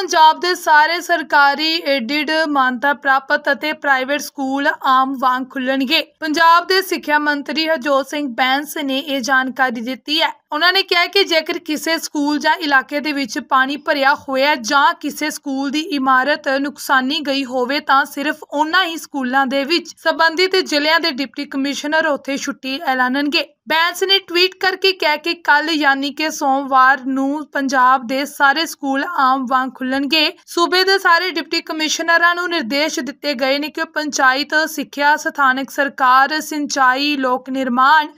ਪੰਜਾਬ ਦੇ ਸਾਰੇ ਸਰਕਾਰੀ ਐਡਿਡ ਮਾਨਤਾ ਪ੍ਰਾਪਤ ਅਤੇ ਪ੍ਰਾਈਵੇਟ ਸਕੂਲ ਆਮ ਵਾਂਗ ਖੁੱਲਣਗੇ ਪੰਜਾਬ ਦੇ ਸਿੱਖਿਆ ਮੰਤਰੀ ਹਜੋਤ ਸਿੰਘ ਬੈਂਸ ਨੇ ਇਹ ਜਾਣਕਾਰੀ ਦਿੱਤੀ ਹੈ ਉਹਨਾਂ ਨੇ ਕਿਹਾ ਕਿ ਜੇਕਰ ਕਿਸੇ ਸਕੂਲ ਜਾਂ ਇਲਾਕੇ ਦੇ ਵਿੱਚ ਪਾਣੀ ਭਰਿਆ ਹੋਇਆ ਜਾਂ ਕਿਸੇ ਸਕੂਲ ਦੀ ਇਮਾਰਤ ਨੁਕਸਾਨੀ ਗਈ ਹੋਵੇ ਤਾਂ ਸਿਰਫ ਉਹਨਾਂ ਹੀ ਸਕੂਲਾਂ ਦੇ ਵਿੱਚ ਸੰਬੰਧਿਤ ਜ਼ਿਲ੍ਹਿਆਂ ਦੇ ਡਿਪਟੀ ਕਮਿਸ਼ਨਰ ਉੱਥੇ ਛੁੱਟੀ ਐਲਾਨਣਗੇ ਬੈਂਸ ਨੇ ਟਵੀਟ ਕਰਕੇ ਕਿਹਾ ਕਿ ਕੱਲ ਯਾਨੀ ਕਿ ਸੋਮਵਾਰ ਨੂੰ ਪੰਜਾਬ ਦੇ ਸਾਰੇ ਸਕੂਲ ਆਮ ਵਾਂਗ ਖੁੱਲਣਗੇ ਸੂਬੇ ਦੇ ਸਾਰੇ ਡਿਪਟੀ ਕਮਿਸ਼ਨਰਾਂ ਨੂੰ ਨਿਰਦੇਸ਼ ਦਿੱਤੇ ਗਏ ਨੇ ਕਿ ਪੰਚਾਇਤ ਸਿੱਖਿਆ ਸਥਾਨਕ ਸਰਕਾਰ ਸਿੰਚਾਈ ਲੋਕ ਨਿਰਮਾਣ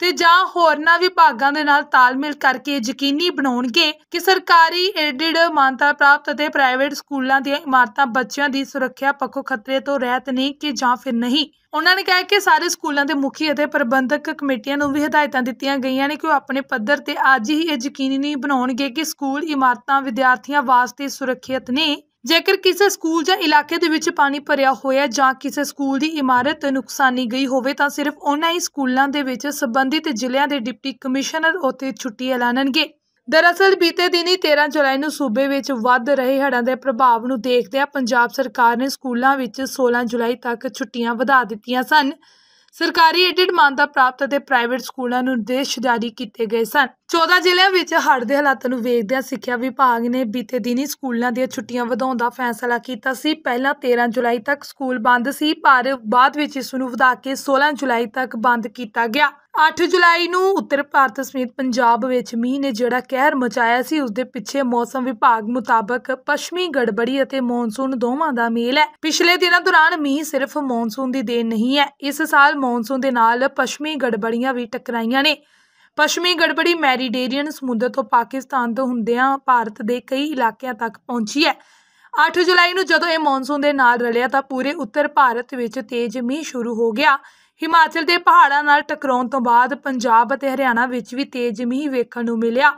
ਤੇ ਜਾਂ ਹੋਰਨਾਂ ਵਿਭਾਗਾਂ ਦੇ ਨਾਲ ਤਾਲਮੇਲ ਕਰਕੇ ਯਕੀਨੀ ਬਣਾਉਣਗੇ ਕਿ ਸਰਕਾਰੀ ਐਡਿਡ ਮਾਨਤਾ ਪ੍ਰਾਪਤ ਅਤੇ ਪ੍ਰਾਈਵੇਟ ਸਕੂਲਾਂ ਦੀਆਂ ਇਮਾਰਤਾਂ ਬੱਚਿਆਂ ਦੀ ਸੁਰੱਖਿਆ ਪੱਖੋਂ ਖਤਰੇ ਤੋਂ ਰਹਿਤ ਨਹੀਂ ਕਿ ਜਾਂ ਫਿਰ ਨਹੀਂ ਉਹਨਾਂ ਨੇ ਕਿਹਾ ਕਿ ਸਾਰੇ ਸਕੂਲਾਂ ਦੇ ਮੁਖੀ ਅਤੇ ਪ੍ਰਬੰਧਕ ਕਮੇਟੀਆਂ ਨੂੰ ਵੀ ਹਦਾਇਤਾਂ ਦਿੱਤੀਆਂ ਗਈਆਂ ਨੇ ਕਿ ਉਹ ਆਪਣੇ ਪੱਧਰ ਤੇ ਅੱਜ ਹੀ ਇਹ ਯਕੀਨੀ ਬਣਾਉਣਗੇ ਕਿ ਸਕੂਲ ਇਮਾਰਤਾਂ ਵਿਦਿਆਰਥੀਆਂ ਵਾਸਤੇ ਸੁਰੱਖਿਅਤ ਨੇ ਜੇਕਰ ਕਿਸੇ ਸਕੂਲ ਜਾਂ ਇਲਾਕੇ ਦੇ ਵਿੱਚ ਪਾਣੀ ਭਰਿਆ ਹੋਇਆ ਜਾਂ ਕਿਸੇ ਸਕੂਲ ਦੀ ਇਮਾਰਤ ਨੁਕਸਾਨੀ ਗਈ ਹੋਵੇ ਤਾਂ ਸਿਰਫ ਉਹਨਾਂ ਹੀ ਸਕੂਲਾਂ ਦੇ ਵਿੱਚ ਸੰਬੰਧਿਤ ਜ਼ਿਲ੍ਹਿਆਂ ਦੇ ਡਿਪਟੀ ਕਮਿਸ਼ਨਰ ਉੱਤੇ ਛੁੱਟੀ ਐਲਾਨਣਗੇ ਦਰਅਸਲ ਬੀਤੇ ਦਿਨੀ 13 ਜੁਲਾਈ ਨੂੰ ਸੂਬੇ ਵਿੱਚ ਵੱਧ ਰਹੇ ਹੜ੍ਹਾਂ ਦੇ ਪ੍ਰਭਾਵ ਨੂੰ ਦੇਖਦਿਆਂ ਪੰਜਾਬ ਸਰਕਾਰ ਨੇ ਸਕੂਲਾਂ ਵਿੱਚ 16 ਜੁਲਾਈ ਤੱਕ ਛੁੱਟੀਆਂ ਵਧਾ ਦਿੱਤੀਆਂ ਸਨ ਸਰਕਾਰੀ ਏਡਿਡ ਮਾਨਤਾ ਪ੍ਰਾਪਤ ਅਤੇ ਪ੍ਰਾਈਵੇਟ ਸਕੂਲਾਂ ਨੂੰ ਨਿਰਦੇਸ਼ ਜਾਰੀ ਕੀਤੇ ਗਏ ਸਨ 14 ਜ਼ਿਲ੍ਹਿਆਂ ਵਿੱਚ ਹੜ੍ਹ ਦੇ ਹਾਲਾਤਾਂ ਨੂੰ ਵੇਖਦਿਆਂ ਸਿੱਖਿਆ ਵਿਭਾਗ ਨੇ ਬੀਤੇ ਦਿਨੀ ਸਕੂਲਾਂ ਦੀਆਂ ਛੁੱਟੀਆਂ ਵਧਾਉਣ ਦਾ ਫੈਸਲਾ ਕੀਤਾ ਸੀ ਪਹਿਲਾਂ 13 ਜੁਲਾਈ ਤੱਕ ਸਕੂਲ ਬੰਦ ਸੀ ਪਰ ਬਾਅਦ ਵਿੱਚ ਇਸ ਨੂੰ ਵਧਾ ਕੇ 16 ਜੁਲਾਈ ਤੱਕ ਬੰਦ ਕੀਤਾ ਗਿਆ 8 ਜੁਲਾਈ ਨੂੰ ਉੱਤਰ ਭਾਰਤ ਸਮੇਤ ਪੰਜਾਬ ਵਿੱਚ ਮੀਂਹ ਨੇ ਜਿਹੜਾ ਕਹਿਰ ਮਚਾਇਆ ਸੀ ਉਸ ਦੇ ਪਿੱਛੇ ਮੌਸਮ ਵਿਭਾਗ ਮੁਤਾਬਕ ਪੱਛਮੀ ਗੜਬੜੀ ਅਤੇ ਮੌਨਸੂਨ ਦੋਵਾਂ ਦਾ ਮੇਲ ਹੈ ਪਿਛਲੇ ਦਿਨਾਂ ਦੌਰਾਨ ਮੀਂਹ ਸਿਰਫ ਮੌਨਸੂਨ ਦੀ ਦੇਣ ਨਹੀਂ ਹੈ ਇਸ ਸਾਲ ਮੌਨਸੂਨ ਦੇ ਨਾਲ ਪੱਛਮੀ ਗੜਬੜੀਆਂ ਵੀ ਟਕਰਾਈਆਂ ਨੇ ਪਸ਼ਮੀ ਗੜਬੜੀ ਮੈਰੀਡੇਰੀਅਨ ਸਮੁੰਦਰ ਤੋਂ ਪਾਕਿਸਤਾਨ ਤੋਂ ਹੁੰਦਿਆਂ ਭਾਰਤ ਦੇ ਕਈ ਇਲਾਕਿਆਂ ਤੱਕ ਪਹੁੰਚੀ ਹੈ 8 ਜੁਲਾਈ ਨੂੰ ਜਦੋਂ ਇਹ ਮੌਨਸੂਨ ਦੇ ਨਾਲ ਰਲਿਆ ਤਾਂ ਪੂਰੇ ਉੱਤਰ ਭਾਰਤ ਵਿੱਚ ਤੇਜ਼ ਮੀਂਹ ਸ਼ੁਰੂ ਹੋ ਗਿਆ ਹਿਮਾਚਲ ਦੇ ਪਹਾੜਾਂ ਨਾਲ ਟਕਰਾਉਣ ਤੋਂ ਬਾਅਦ ਪੰਜਾਬ ਅਤੇ ਹਰਿਆਣਾ ਵਿੱਚ ਵੀ ਤੇਜ਼ ਮੀਂਹ ਵੇਖਣ ਨੂੰ ਮਿਲਿਆ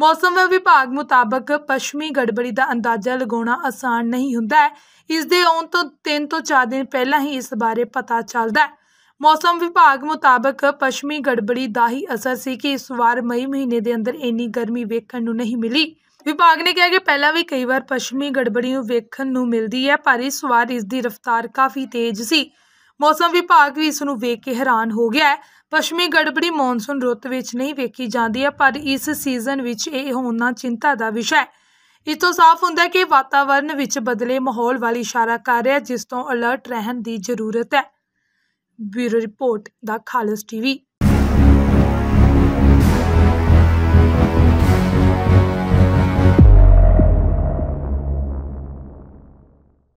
ਮੌਸਮ ਵਿਭਾਗ ਮੁਤਾਬਕ ਪਸ਼ਮੀ ਗੜਬੜੀ ਦਾ ਅੰਦਾਜ਼ਾ ਲਗਾਉਣਾ ਆਸਾਨ ਨਹੀਂ ਹੁੰਦਾ ਇਸ ਦੇ ਆਉਣ ਤੋਂ 3 ਤੋਂ 4 ਦਿਨ ਪਹਿਲਾਂ ਹੀ ਇਸ ਬਾਰੇ ਪਤਾ ਚੱਲਦਾ ਹੈ ਮੌਸਮ ਵਿਭਾਗ ਮੁਤਾਬਕ ਪੱਛਮੀ ਗੜਬੜੀ ਦਾ ਹੀ ਅਸਰ ਸੀ ਕਿ ਇਸ ਵਾਰ ਮਈ ਮਹੀਨੇ ਦੇ ਅੰਦਰ ਇੰਨੀ ਗਰਮੀ ਵੇਖਣ ਨੂੰ ਨਹੀਂ ਮਿਲੀ ਵਿਭਾਗ ਨੇ ਕਿਹਾ ਕਿ ਪਹਿਲਾਂ ਵੀ ਕਈ ਵਾਰ ਪੱਛਮੀ ਗੜਬੜੀ ਨੂੰ ਵੇਖਣ ਨੂੰ ਮਿਲਦੀ ਹੈ ਪਰ ਇਸ ਵਾਰ ਇਸ ਦੀ ਰਫ਼ਤਾਰ ਕਾਫੀ ਤੇਜ਼ ਸੀ ਮੌਸਮ ਵਿਭਾਗ ਵੀ ਇਸ ਨੂੰ ਵੇਖ ਕੇ ਹੈਰਾਨ ਹੋ ਗਿਆ ਹੈ ਪੱਛਮੀ ਗੜਬੜੀ ਮੌਨਸੂਨ ਰੁੱਤ ਵਿੱਚ ਨਹੀਂ ਵੇਖੀ ਜਾਂਦੀ ਹੈ ਪਰ ਇਸ ਸੀਜ਼ਨ ਵਿੱਚ ਇਹ ਹੋਣਾ ਚਿੰਤਾ ਦਾ ਵਿਸ਼ਾ ਹੈ ਇਸ ਤੋਂ ਸਾਫ਼ ਹੁੰਦਾ ਹੈ ਕਿ ਵਾਤਾਵਰਣ ਵਿੱਚ ਬਦਲੇ ਮਾਹੌਲ ਵੱਲ ਇਸ਼ਾਰਾ ਕਰ ਰਿਹਾ ਜਿਸ ਤੋਂ ਅਲਰਟ ਰਹਿਣ ਦੀ ਜ਼ਰੂਰਤ ਹੈ We Report, The Khalas TV.